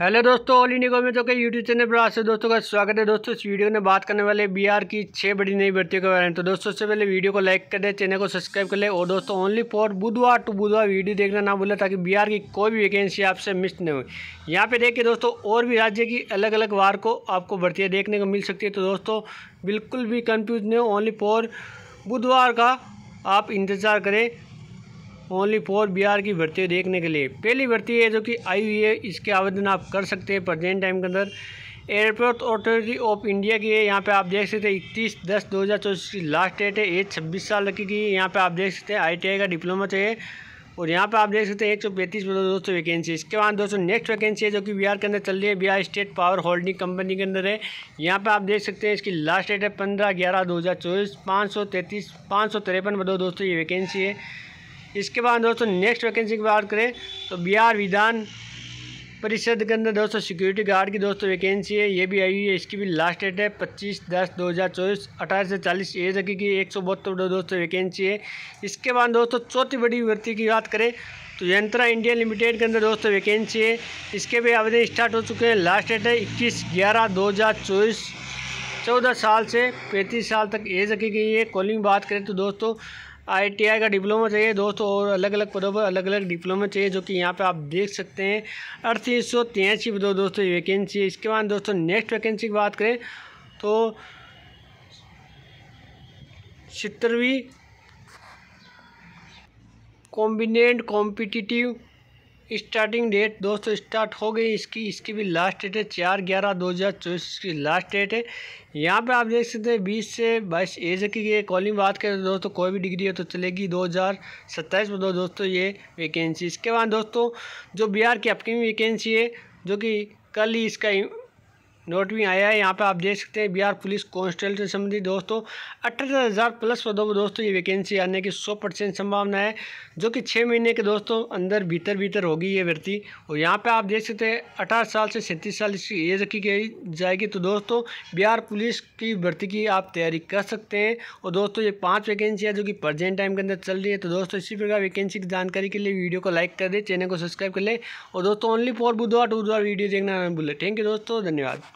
hello दोस्तों all India में तो के यूट्यूब चैनल पर आपसे दोस्तों का स्वागत है दोस्तों इस वीडियो में बात करने वाले बिहार की छह बड़ी नई भर्तियों के बारे में तो दोस्तों से पहले वीडियो को लाइक कर दे चैनल को सब्सक्राइब कर लें और दोस्तों ओनली फॉर बुधवार टू बुधवार वीडियो देखना ना भूलें ताकि बिहार की कोई भी वैकेंसी आपसे मिस न हो यहाँ पर देखिए दोस्तों और भी राज्य की अलग अलग वार को आपको भर्तियाँ देखने को मिल सकती है तो दोस्तों बिल्कुल भी कन्फ्यूज नहीं हो ओनली फॉर बुधवार का आप इंतज़ार करें ओनली फोर बिहार की भर्ती देखने के लिए पहली भर्ती है जो कि आई हुई है इसके आवेदन आप कर सकते हैं प्रजेंट टाइम के अंदर एयरपोर्ट अथॉरिटी ऑफ इंडिया की है यहाँ पे आप देख सकते हैं इकतीस दस दो हज़ार चौबीस की लास्ट डेट है एज छब्बीस साल लगी की है यहाँ पे आप देख सकते हैं आईटीआई का डिप्लोमा चाहिए और यहाँ पे आप देख सकते हैं एक सौ पैंतीस दोस्तों वैकेंसी इसके बाद दोस्तों नेक्स्ट वैकेंसी है जो कि बिहार के अंदर चल रही है Bihar state power holding company के अंदर है यहाँ पर आप देख सकते हैं इसकी लास्ट डेट है पंद्रह ग्यारह दो हज़ार चौबीस पाँच सौ तैंतीस पाँच सौ तिरपन बदो दोस्तों ये वैकेंसी है इसके बाद दोस्तों नेक्स्ट वैकेंसी की बात करें तो बिहार विधान परिषद के अंदर दोस्तों सिक्योरिटी गार्ड की दोस्तों वैकेंसी है ये भी आई हुई है इसकी भी लास्ट डेट है पच्चीस दस दो हज़ार चौबीस अठारह से चालीस एज तक की एक सौ बहत्तर दोस्तों वैकेंसी है इसके बाद दोस्तों चौथी बड़ी भर्ती की बात करें तो यंत्रा इंडिया लिमिटेड के अंदर दोस्तों वैकेंसी है इसके भी आवेदन स्टार्ट हो चुके हैं लास्ट डेट है इक्कीस ग्यारह दो हज़ार चौबीस चौदह साल से पैंतीस साल तक एज रखी गई है कॉलिंग बात करें तो दोस्तों आईटीआई का डिप्लोमा चाहिए दोस्तों और अलग अलग पदों पर अलग अलग डिप्लोमा चाहिए जो कि यहाँ पे आप देख सकते हैं अड़तीस सौ तिरासी पदों दोस्तों ये वैकेंसी है इसके बाद दोस्तों नेक्स्ट वैकेंसी की बात करें तो सत्तरवीं कॉम्बिनेंट कॉम्पिटिटिव स्टार्टिंग डेट दोस्तों स्टार्ट हो गई इसकी इसकी भी लास्ट डेट है चार ग्यारह दो हज़ार चौबीस इसकी लास्ट डेट है यहाँ पे आप देख सकते हैं बीस से बाईस एज की ये कॉलिंग बात करें तो दोस्तों कोई भी डिग्री है तो चलेगी दो हज़ार सत्ताईस में दो तो दोस्तों ये वैकेंसी इसके बाद दोस्तों जो बिहार की अपकमिंग वैकेंसी है जो कि कल ही इसका नोट भी आया है यहाँ पे आप देख सकते हैं बिहार पुलिस कॉन्स्टेबल से संबंधित दोस्तों अठारह हज़ार प्लस पदों पर दोस्तों ये वैकेंसी आने की सौ परसेंट संभावना है जो कि छः महीने के दोस्तों अंदर भीतर भीतर होगी ये भर्ती और यहाँ पे आप देख सकते हैं अठारह साल से सैंतीस साल इसकी एज रखी गई जाएगी तो दोस्तों बिहार पुलिस की भर्ती की आप तैयारी कर सकते हैं और दोस्तों ये पाँच वैकेंसी है जो कि प्रजेंट टाइम के अंदर चल रही है तो दोस्तों इसी प्रकार वैकेंसी की जानकारी के लिए वीडियो को लाइक कर दें चैनल को सब्सक्राइब कर लें और दोस्तों ओनली फॉर बुधवार टू बुधवार वीडियो देखना बोले थैंक यू दोस्तों धन्यवाद